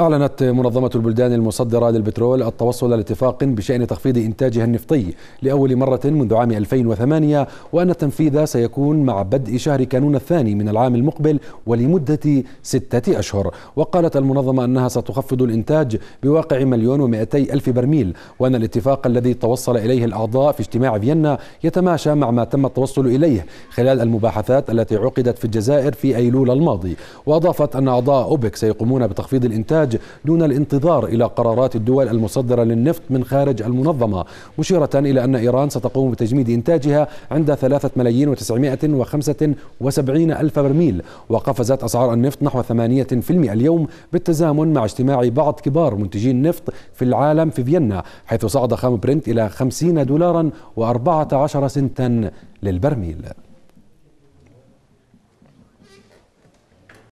أعلنت منظمة البلدان المصدرة للبترول التوصل لاتفاق بشأن تخفيض إنتاجها النفطي لأول مرة منذ عام 2008 وأن التنفيذ سيكون مع بدء شهر كانون الثاني من العام المقبل ولمدة ستة أشهر وقالت المنظمة أنها ستخفض الإنتاج بواقع مليون ومئتي ألف برميل وأن الاتفاق الذي توصل إليه الأعضاء في اجتماع فيينا يتماشى مع ما تم التوصل إليه خلال المباحثات التي عقدت في الجزائر في أيلول الماضي وأضافت أن أعضاء أوبك سيقومون بتخفيض الإنتاج الإنتاج دون الانتظار إلى قرارات الدول المصدرة للنفط من خارج المنظمة مشيرة إلى أن إيران ستقوم بتجميد إنتاجها عند 3 ملايين و975 ألف برميل وقفزت أسعار النفط نحو 8% اليوم بالتزامن مع اجتماع بعض كبار منتجي النفط في العالم في فيينا حيث صعد خام برنت إلى 50 دولارا و14 سنتا للبرميل